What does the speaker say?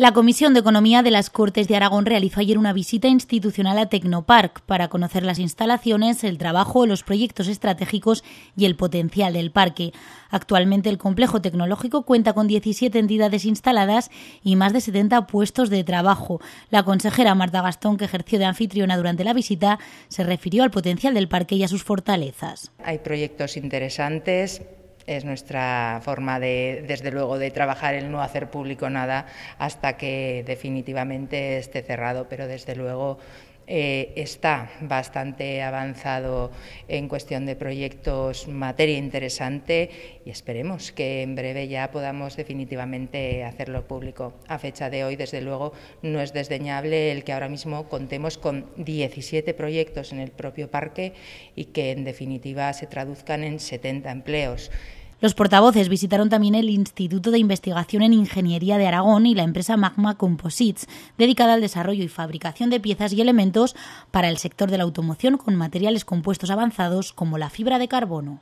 La Comisión de Economía de las Cortes de Aragón realizó ayer una visita institucional a Tecnopark para conocer las instalaciones, el trabajo, los proyectos estratégicos y el potencial del parque. Actualmente el complejo tecnológico cuenta con 17 entidades instaladas y más de 70 puestos de trabajo. La consejera Marta Gastón, que ejerció de anfitriona durante la visita, se refirió al potencial del parque y a sus fortalezas. Hay proyectos interesantes, es nuestra forma de, desde luego, de trabajar el no hacer público nada hasta que definitivamente esté cerrado, pero desde luego eh, está bastante avanzado en cuestión de proyectos, materia interesante y esperemos que en breve ya podamos definitivamente hacerlo público. A fecha de hoy, desde luego, no es desdeñable el que ahora mismo contemos con 17 proyectos en el propio parque y que en definitiva se traduzcan en 70 empleos. Los portavoces visitaron también el Instituto de Investigación en Ingeniería de Aragón y la empresa Magma Composites, dedicada al desarrollo y fabricación de piezas y elementos para el sector de la automoción con materiales compuestos avanzados como la fibra de carbono.